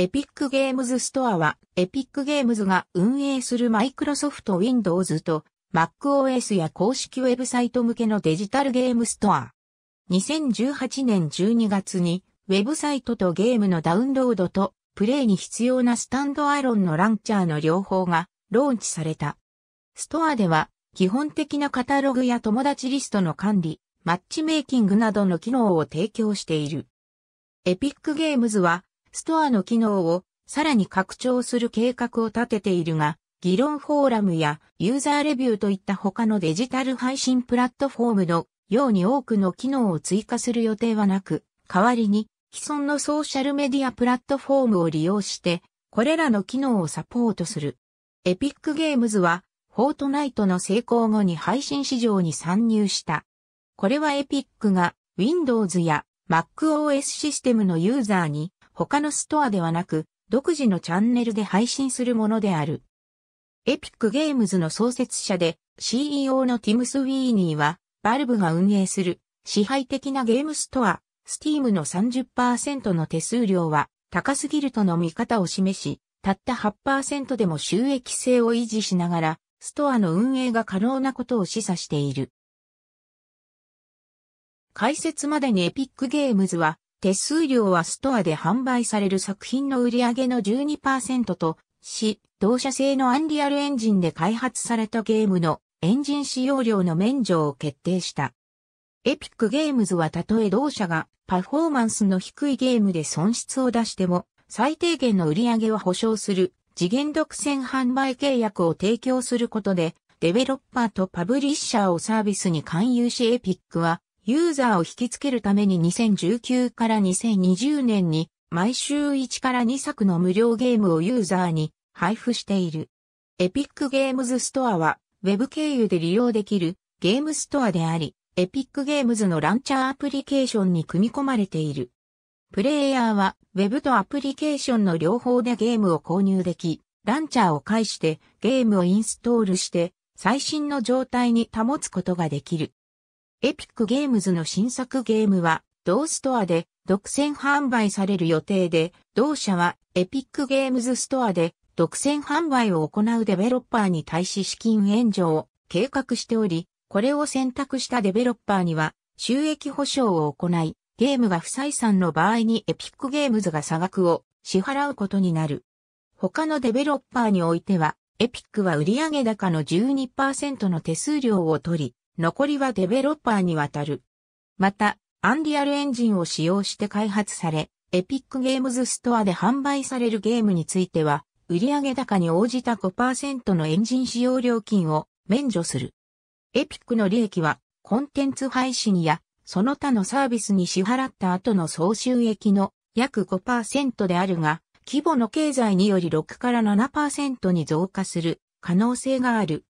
エピックゲームズストアは、エピックゲームズが運営するマイクロソフト Windows と MacOS や公式ウェブサイト向けのデジタルゲームストア。2018年12月に、ウェブサイトとゲームのダウンロードと、プレイに必要なスタンドアイロンのランチャーの両方が、ローンチされた。ストアでは、基本的なカタログや友達リストの管理、マッチメイキングなどの機能を提供している。エピックゲームズは、ストアの機能をさらに拡張する計画を立てているが、議論フォーラムやユーザーレビューといった他のデジタル配信プラットフォームのように多くの機能を追加する予定はなく、代わりに既存のソーシャルメディアプラットフォームを利用して、これらの機能をサポートする。エピックゲームズは、フォートナイトの成功後に配信市場に参入した。これはエピックが Windows や MacOS システムのユーザーに他のストアではなく、独自のチャンネルで配信するものである。エピックゲームズの創設者で CEO のティム・スウィーニーは、バルブが運営する支配的なゲームストア、スティームの30%の手数料は高すぎるとの見方を示し、たった8%でも収益性を維持しながら、ストアの運営が可能なことを示唆している。解説までにエピックゲームズは、手数料はストアで販売される作品の売り上げの12%とし、同社製のアンリアルエンジンで開発されたゲームのエンジン使用料の免除を決定した。エピックゲームズはたとえ同社がパフォーマンスの低いゲームで損失を出しても最低限の売り上げは保証する次元独占販売契約を提供することでデベロッパーとパブリッシャーをサービスに勧誘しエピックはユーザーを引きつけるために2019から2020年に毎週1から2作の無料ゲームをユーザーに配布している。エピックゲームズストアは Web 経由で利用できるゲームストアであり、エピックゲームズのランチャーアプリケーションに組み込まれている。プレイヤーは Web とアプリケーションの両方でゲームを購入でき、ランチャーを介してゲームをインストールして最新の状態に保つことができる。エピックゲームズの新作ゲームは、同ストアで独占販売される予定で、同社はエピックゲームズストアで独占販売を行うデベロッパーに対し資金援助を計画しており、これを選択したデベロッパーには収益保証を行い、ゲームが不採算の場合にエピックゲームズが差額を支払うことになる。他のデベロッパーにおいては、エピックは売上高の12%の手数料を取り、残りはデベロッパーにわたる。また、アンリアルエンジンを使用して開発され、エピックゲームズストアで販売されるゲームについては、売上高に応じた5%のエンジン使用料金を免除する。エピックの利益は、コンテンツ配信や、その他のサービスに支払った後の総収益の約5%であるが、規模の経済により6から7%に増加する可能性がある。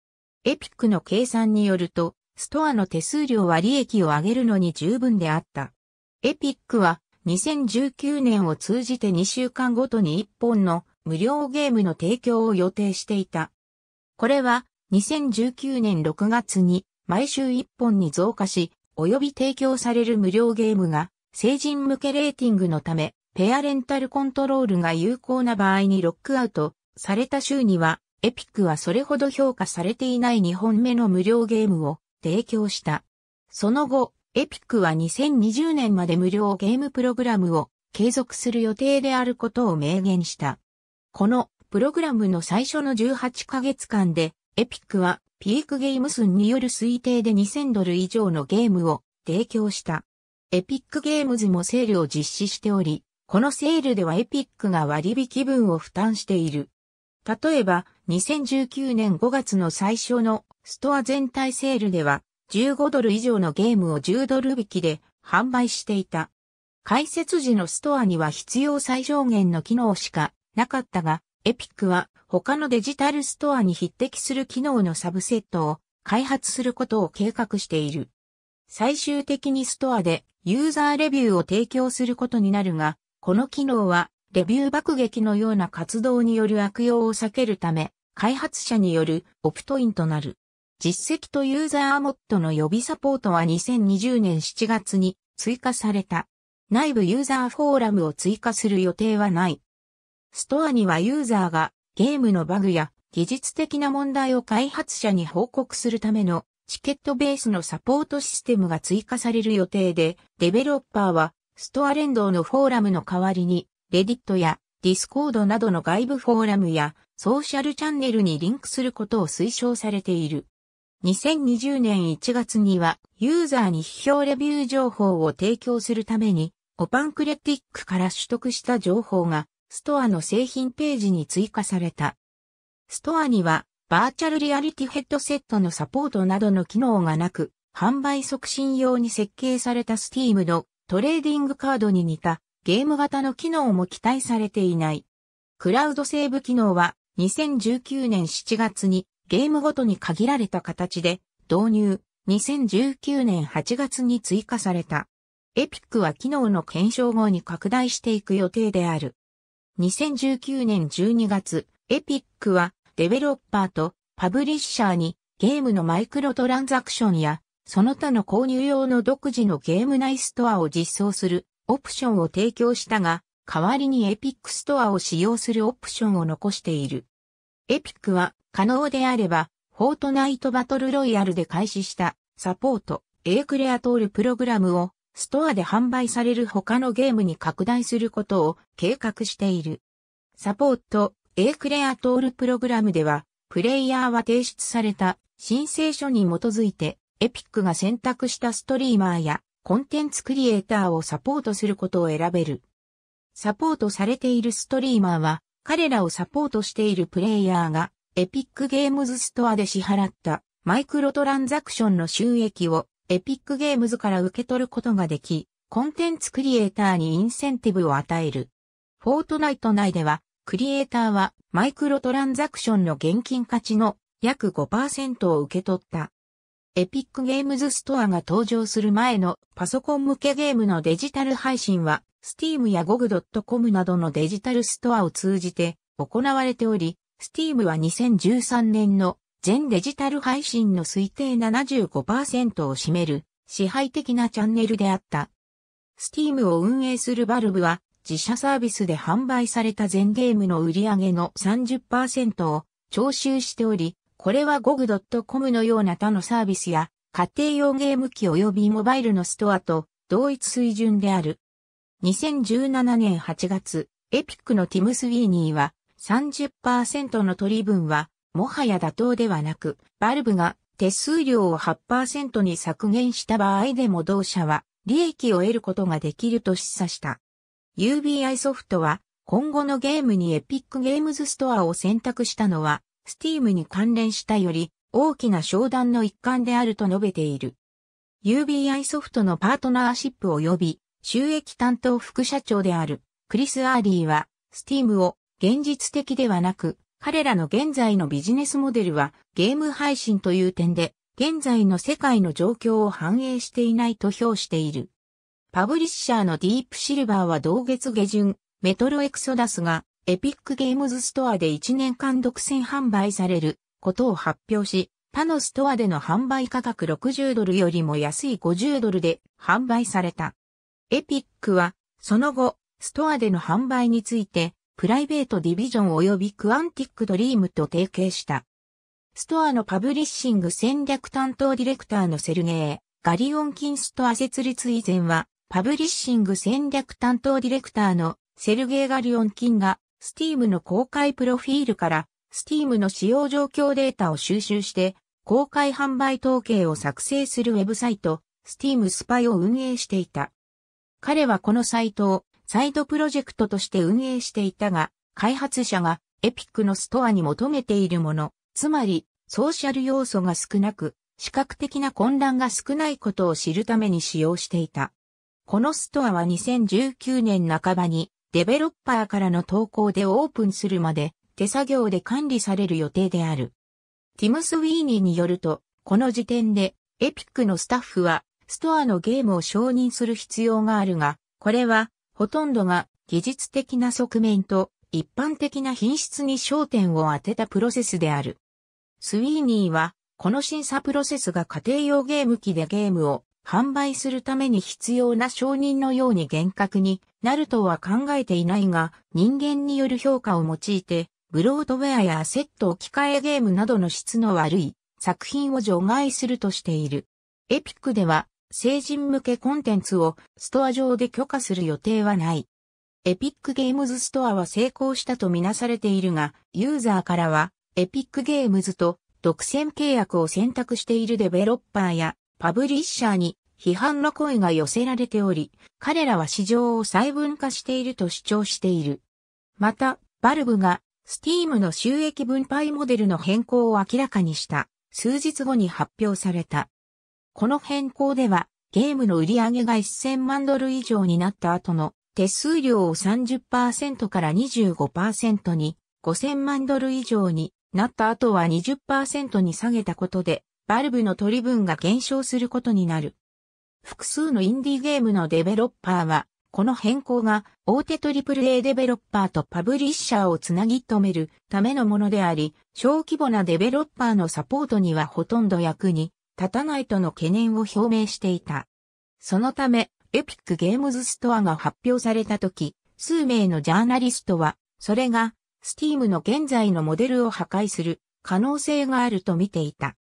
エピックの計算によると、ストアの手数料は利益を上げるのに十分であった。エピックは2019年を通じて2週間ごとに1本の無料ゲームの提供を予定していた。これは2019年6月に毎週1本に増加し、及び提供される無料ゲームが成人向けレーティングのため、ペアレンタルコントロールが有効な場合にロックアウトされた週には、エピックはそれほど評価されていない2本目の無料ゲームを提供した。その後、エピックは2020年まで無料ゲームプログラムを継続する予定であることを明言した。このプログラムの最初の18ヶ月間で、エピックはピークゲーム数による推定で2000ドル以上のゲームを提供した。エピックゲームズもセールを実施しており、このセールではエピックが割引分を負担している。例えば、2019年5月の最初のストア全体セールでは15ドル以上のゲームを10ドル引きで販売していた。開設時のストアには必要最小限の機能しかなかったが、エピックは他のデジタルストアに匹敵する機能のサブセットを開発することを計画している。最終的にストアでユーザーレビューを提供することになるが、この機能はレビュー爆撃のような活動による悪用を避けるため、開発者によるオプトインとなる。実績とユーザーモッドの予備サポートは2020年7月に追加された。内部ユーザーフォーラムを追加する予定はない。ストアにはユーザーがゲームのバグや技術的な問題を開発者に報告するためのチケットベースのサポートシステムが追加される予定で、デベロッパーはストア連動のフォーラムの代わりに、レディットやディスコードなどの外部フォーラムやソーシャルチャンネルにリンクすることを推奨されている。2020年1月にはユーザーに批評レビュー情報を提供するためにオパンクレティックから取得した情報がストアの製品ページに追加された。ストアにはバーチャルリアリティヘッドセットのサポートなどの機能がなく、販売促進用に設計されたスティームのトレーディングカードに似たゲーム型の機能も期待されていない。クラウドセーブ機能は2019年7月にゲームごとに限られた形で導入、2019年8月に追加された。エピックは機能の検証後に拡大していく予定である。2019年12月、エピックはデベロッパーとパブリッシャーにゲームのマイクロトランザクションやその他の購入用の独自のゲーム内ストアを実装するオプションを提供したが、代わりにエピックストアを使用するオプションを残している。エピックは可能であれば、フォートナイトバトルロイヤルで開始したサポート、エークレアトールプログラムをストアで販売される他のゲームに拡大することを計画している。サポート、エークレアトールプログラムでは、プレイヤーは提出された申請書に基づいて、エピックが選択したストリーマーやコンテンツクリエイターをサポートすることを選べる。サポートされているストリーマーは、彼らをサポートしているプレイヤーがエピックゲームズストアで支払ったマイクロトランザクションの収益をエピックゲームズから受け取ることができ、コンテンツクリエイターにインセンティブを与える。フォートナイト内では、クリエイターはマイクロトランザクションの現金価値の約5%を受け取った。エピックゲームズストアが登場する前のパソコン向けゲームのデジタル配信は、Steam やゴグドットコムなどのデジタルストアを通じて行われており、スティームは2013年の全デジタル配信の推定75%を占める支配的なチャンネルであった。スティームを運営するバルブは自社サービスで販売された全ゲームの売り上げの30%を徴収しており、これはゴグドットコムのような他のサービスや家庭用ゲーム機及びモバイルのストアと同一水準である。2017年8月、エピックのティム・スウィーニーは30%の取り分は、もはや妥当ではなく、バルブが手数料を8%に削減した場合でも同社は利益を得ることができると示唆した。UBI ソフトは今後のゲームにエピックゲームズストアを選択したのは Steam に関連したより大きな商談の一環であると述べている。UBI ソフトのパートナーシップ及び収益担当副社長であるクリス・アーリーは Steam を現実的ではなく、彼らの現在のビジネスモデルはゲーム配信という点で、現在の世界の状況を反映していないと評している。パブリッシャーのディープシルバーは同月下旬、メトロエクソダスがエピックゲームズストアで1年間独占販売されることを発表し、他のストアでの販売価格60ドルよりも安い50ドルで販売された。エピックは、その後、ストアでの販売について、プライベートディビジョン及びクアンティックドリームと提携した。ストアのパブリッシング戦略担当ディレクターのセルゲー、ガリオンキンストア設立以前は、パブリッシング戦略担当ディレクターのセルゲー・ガリオンキンが、スティームの公開プロフィールから、スティームの使用状況データを収集して、公開販売統計を作成するウェブサイト、スティームスパイを運営していた。彼はこのサイトをサイドプロジェクトとして運営していたが、開発者がエピックのストアに求めているもの、つまりソーシャル要素が少なく、視覚的な混乱が少ないことを知るために使用していた。このストアは2019年半ばにデベロッパーからの投稿でオープンするまで手作業で管理される予定である。ティム・スウィーニーによると、この時点でエピックのスタッフはストアのゲームを承認する必要があるが、これはほとんどが技術的な側面と一般的な品質に焦点を当てたプロセスである。スウィーニーは、この審査プロセスが家庭用ゲーム機でゲームを販売するために必要な承認のように厳格になるとは考えていないが、人間による評価を用いて、ブロードウェアやセット置き換えゲームなどの質の悪い作品を除外するとしている。エピックでは成人向けコンテンツをストア上で許可する予定はない。エピックゲームズストアは成功したとみなされているが、ユーザーからは、エピックゲームズと独占契約を選択しているデベロッパーやパブリッシャーに批判の声が寄せられており、彼らは市場を細分化していると主張している。また、バルブがスティームの収益分配モデルの変更を明らかにした、数日後に発表された。この変更では、ゲームの売り上げが1000万ドル以上になった後の手数料を30%から25%に、5000万ドル以上になった後は20%に下げたことで、バルブの取り分が減少することになる。複数のインディーゲームのデベロッパーは、この変更が大手 AAA デベロッパーとパブリッシャーをつなぎ止めるためのものであり、小規模なデベロッパーのサポートにはほとんど役に立たないとの懸念を表明していた。そのため、エピックゲームズストアが発表された時、数名のジャーナリストは、それが、スティームの現在のモデルを破壊する可能性があると見ていた。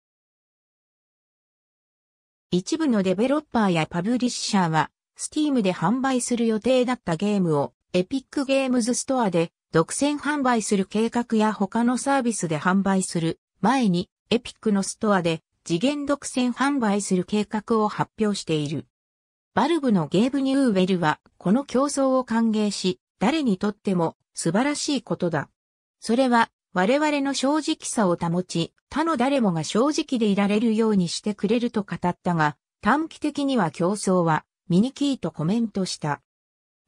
一部のデベロッパーやパブリッシャーは、スティームで販売する予定だったゲームを、エピックゲームズストアで独占販売する計画や他のサービスで販売する前に、エピックのストアで次元独占販売する計画を発表している。バルブのゲーブ・ニューウェルは、この競争を歓迎し、誰にとっても素晴らしいことだ。それは、我々の正直さを保ち、他の誰もが正直でいられるようにしてくれると語ったが、短期的には競争は、ミニキーとコメントした。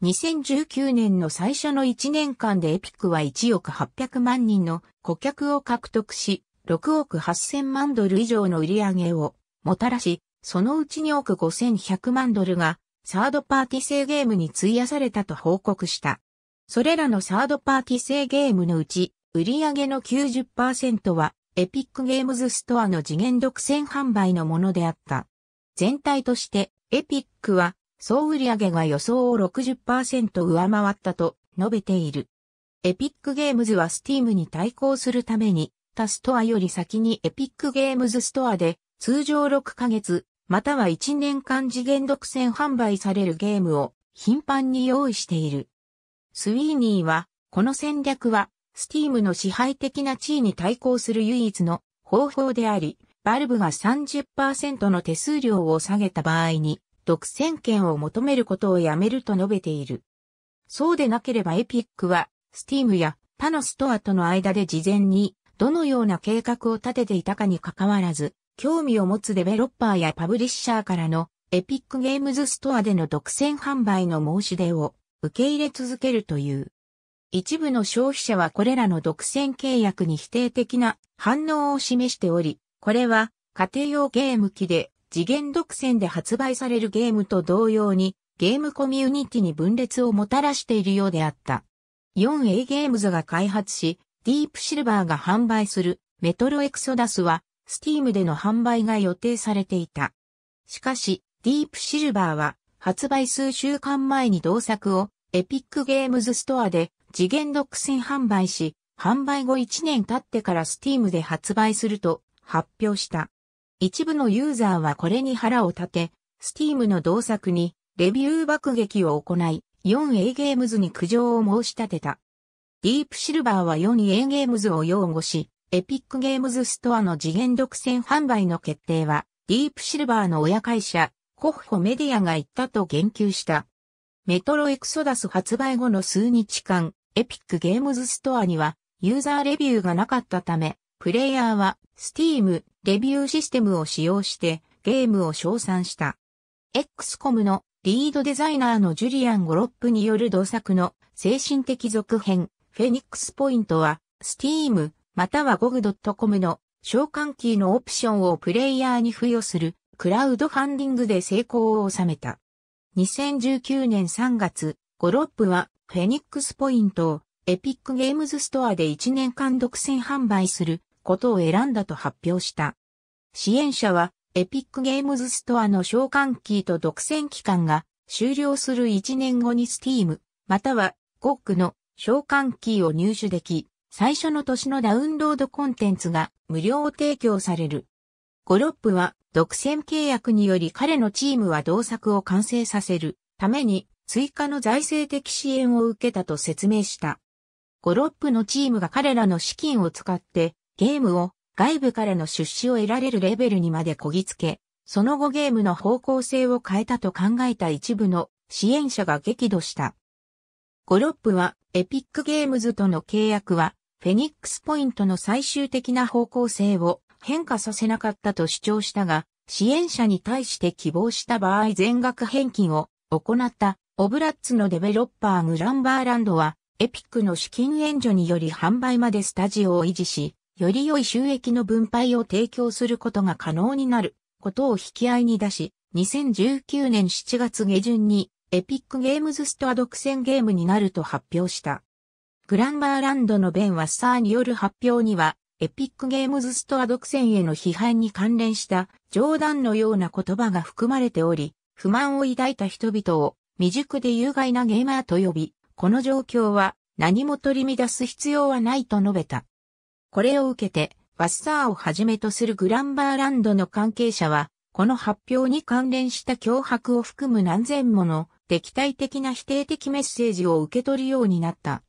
2019年の最初の1年間でエピックは1億800万人の顧客を獲得し、6億8000万ドル以上の売り上げをもたらし、そのうち2億5100万ドルがサードパーティ製ゲームに費やされたと報告した。それらのサードパーティ製ゲームのうち、売り上げの90%はエピックゲームズストアの次元独占販売のものであった。全体としてエピックは総売上が予想を60%上回ったと述べている。エピックゲームズはスティームに対抗するためにったストアより先にエピックゲームズストアで通常6ヶ月または1年間次元独占販売されるゲームを頻繁に用意している。スウィーニーはこの戦略はスティームの支配的な地位に対抗する唯一の方法であり、バルブが30%の手数料を下げた場合に独占権を求めることをやめると述べている。そうでなければエピックは、スティームや他のストアとの間で事前にどのような計画を立てていたかにかかわらず、興味を持つデベロッパーやパブリッシャーからのエピックゲームズストアでの独占販売の申し出を受け入れ続けるという。一部の消費者はこれらの独占契約に否定的な反応を示しており、これは家庭用ゲーム機で次元独占で発売されるゲームと同様にゲームコミュニティに分裂をもたらしているようであった。4A ゲームズが開発し、ディープシルバーが販売するメトロエクソダスは、スティームでの販売が予定されていた。しかし、ディープシルバーは、発売数週間前に同作を、エピックゲームズストアで、次元独占販売し、販売後1年経ってからスティームで発売すると発表した。一部のユーザーはこれに腹を立て、スティームの同作にレビュー爆撃を行い、4A ゲームズに苦情を申し立てた。ディープシルバーは 4A ゲームズを擁護し、エピックゲームズストアの次元独占販売の決定は、ディープシルバーの親会社、コッホメディアが言ったと言及した。メトロエクソダス発売後の数日間、エピックゲームズストアには、ユーザーレビューがなかったため、プレイヤーは、スティーム、レビューシステムを使用して、ゲームを称賛した。XCOM のリードデザイナーのジュリアン・ゴロップによる同作の精神的続編、フェニックスポイントは、Steam または GOG.com の召喚キーのオプションをプレイヤーに付与するクラウドファンディングで成功を収めた。2019年3月、ゴロップはフェニックスポイントをエピックゲームズストアで1年間独占販売することを選んだと発表した。支援者はエピックゲームズストアの召喚キーと独占期間が終了する1年後に Steam または GOG の召喚キーを入手でき、最初の年のダウンロードコンテンツが無料提供される。ゴロップは独占契約により彼のチームは同作を完成させるために追加の財政的支援を受けたと説明した。ゴロップのチームが彼らの資金を使ってゲームを外部からの出資を得られるレベルにまでこぎつけ、その後ゲームの方向性を変えたと考えた一部の支援者が激怒した。ゴロップは、エピックゲームズとの契約は、フェニックスポイントの最終的な方向性を変化させなかったと主張したが、支援者に対して希望した場合全額返金を行ったオブラッツのデベロッパーグランバーランドは、エピックの資金援助により販売までスタジオを維持し、より良い収益の分配を提供することが可能になることを引き合いに出し、2019年7月下旬にエピックゲームズストア独占ゲームになると発表した。グランバーランドのベン・ワッサーによる発表には、エピックゲームズストア独占への批判に関連した冗談のような言葉が含まれており、不満を抱いた人々を未熟で有害なゲーマーと呼び、この状況は何も取り乱す必要はないと述べた。これを受けて、ワッサーをはじめとするグランバーランドの関係者は、この発表に関連した脅迫を含む何千もの敵対的な否定的メッセージを受け取るようになった。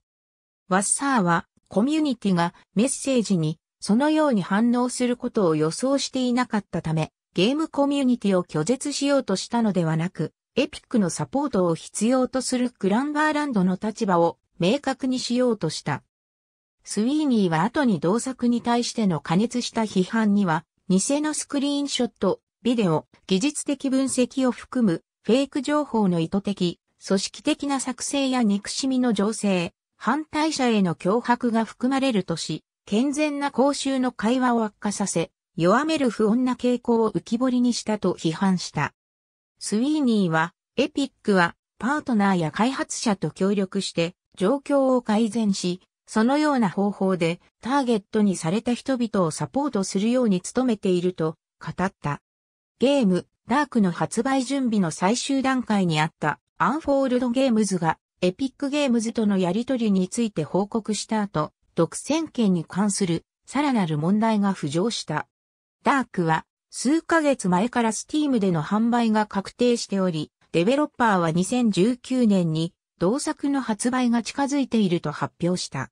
ワッサーは、コミュニティがメッセージにそのように反応することを予想していなかったため、ゲームコミュニティを拒絶しようとしたのではなく、エピックのサポートを必要とするクランバーランドの立場を明確にしようとした。スウィーニーは後に同作に対しての過熱した批判には、偽のスクリーンショット、ビデオ、技術的分析を含むフェイク情報の意図的、組織的な作成や憎しみの情勢、反対者への脅迫が含まれるとし、健全な公衆の会話を悪化させ、弱める不穏な傾向を浮き彫りにしたと批判した。スウィーニーは、エピックは、パートナーや開発者と協力して、状況を改善し、そのような方法で、ターゲットにされた人々をサポートするように努めていると、語った。ゲーム、ダークの発売準備の最終段階にあったアンフォールドゲームズがエピックゲームズとのやり取りについて報告した後、独占権に関するさらなる問題が浮上した。ダークは数ヶ月前からスティームでの販売が確定しており、デベロッパーは2019年に同作の発売が近づいていると発表した。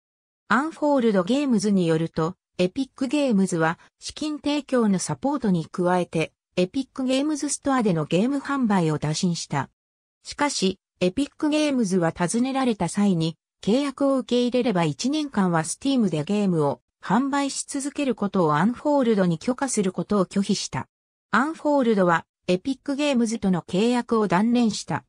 アンフォールドゲームズによると、エピックゲームズは資金提供のサポートに加えて、エピックゲームズストアでのゲーム販売を打診した。しかし、エピックゲームズは尋ねられた際に、契約を受け入れれば1年間はスティームでゲームを販売し続けることをアンフォールドに許可することを拒否した。アンフォールドはエピックゲームズとの契約を断念した。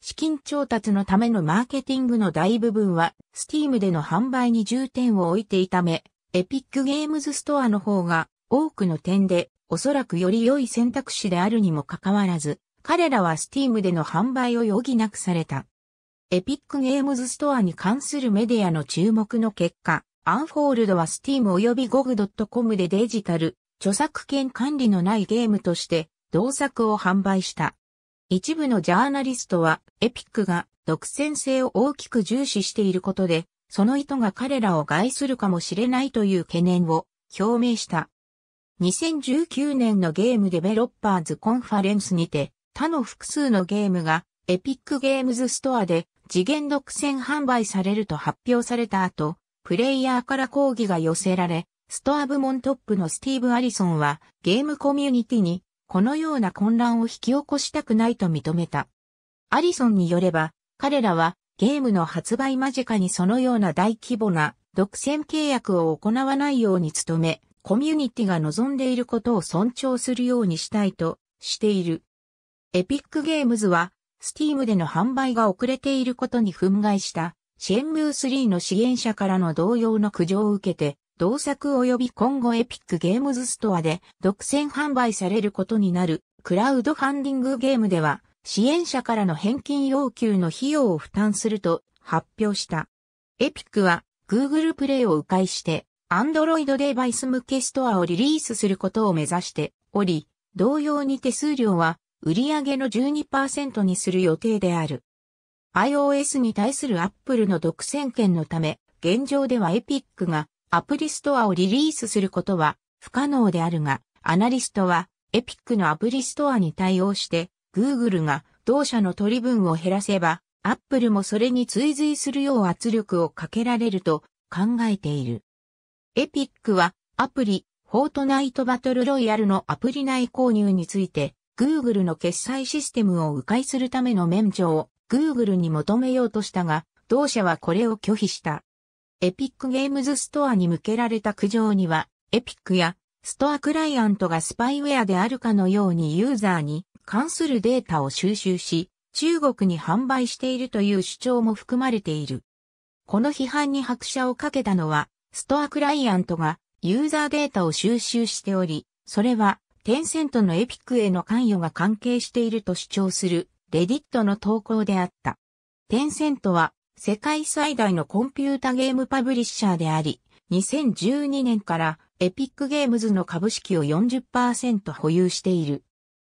資金調達のためのマーケティングの大部分はスティームでの販売に重点を置いていため、エピックゲームズストアの方が多くの点でおそらくより良い選択肢であるにもかかわらず、彼らはスティームでの販売を余儀なくされた。エピックゲームズストアに関するメディアの注目の結果、アンフォールドはスティーム及び GOG.com でデジタル、著作権管理のないゲームとして、同作を販売した。一部のジャーナリストは、エピックが独占性を大きく重視していることで、その意図が彼らを害するかもしれないという懸念を表明した。2019年のゲームデベロッパーズコンファレンスにて、他の複数のゲームが、エピックゲームズストアで、次元独占販売されると発表された後、プレイヤーから抗議が寄せられ、ストア部門トップのスティーブ・アリソンは、ゲームコミュニティに、このような混乱を引き起こしたくないと認めた。アリソンによれば、彼らは、ゲームの発売間近にそのような大規模な独占契約を行わないように努め、コミュニティが望んでいることを尊重するようにしたいとしている。エピックゲームズは、スティームでの販売が遅れていることに憤慨した、シェンムー3の支援者からの同様の苦情を受けて、同作及び今後エピックゲームズストアで独占販売されることになる、クラウドファンディングゲームでは、支援者からの返金要求の費用を負担すると発表した。エピックは Google プレイを迂回してアンドロイドデバイス向けストアをリリースすることを目指しており、同様に手数料は売上の12%にする予定である。iOS に対する Apple の独占権のため、現状では Epic がアプリストアをリリースすることは不可能であるが、アナリストは Epic のアプリストアに対応して Google が同社の取り分を減らせば、Apple もそれに追随するよう圧力をかけられると考えている。エピックはアプリ、フォートナイトバトルロイヤルのアプリ内購入について、Google の決済システムを迂回するための免除を Google に求めようとしたが、同社はこれを拒否した。エピックゲームズストアに向けられた苦情には、エピックやストアクライアントがスパイウェアであるかのようにユーザーに関するデータを収集し、中国に販売しているという主張も含まれている。この批判に拍車をかけたのは、ストアクライアントがユーザーデータを収集しており、それはテンセントのエピックへの関与が関係していると主張するレディットの投稿であった。テンセントは世界最大のコンピュータゲームパブリッシャーであり、2012年からエピックゲームズの株式を40%保有している。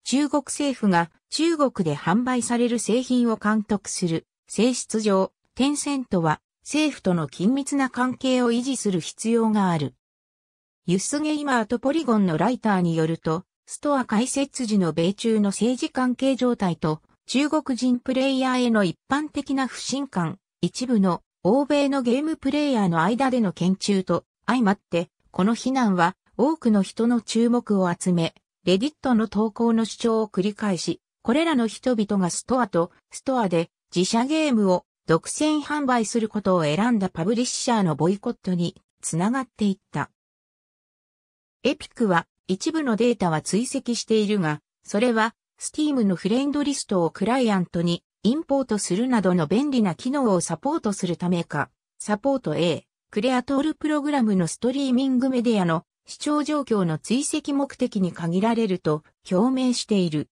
中国政府が中国で販売される製品を監督する性質上、テンセントは政府との緊密な関係を維持する必要がある。ユスゲイマーとポリゴンのライターによると、ストア開設時の米中の政治関係状態と中国人プレイヤーへの一般的な不信感、一部の欧米のゲームプレイヤーの間での研究と相まって、この非難は多くの人の注目を集め、レディットの投稿の主張を繰り返し、これらの人々がストアとストアで自社ゲームを独占販売することを選んだパブリッシャーのボイコットにつながっていった。エピックは一部のデータは追跡しているが、それは Steam のフレンドリストをクライアントにインポートするなどの便利な機能をサポートするためか、サポート A、クレアトールプログラムのストリーミングメディアの視聴状況の追跡目的に限られると表明している。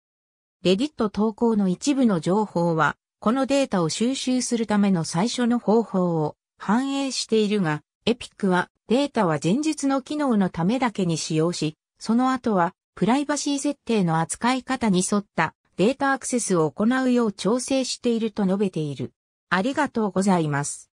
レディット投稿の一部の情報はこのデータを収集するための最初の方法を反映しているが、エピックはデータは前述の機能のためだけに使用し、その後はプライバシー設定の扱い方に沿ったデータアクセスを行うよう調整していると述べている。ありがとうございます。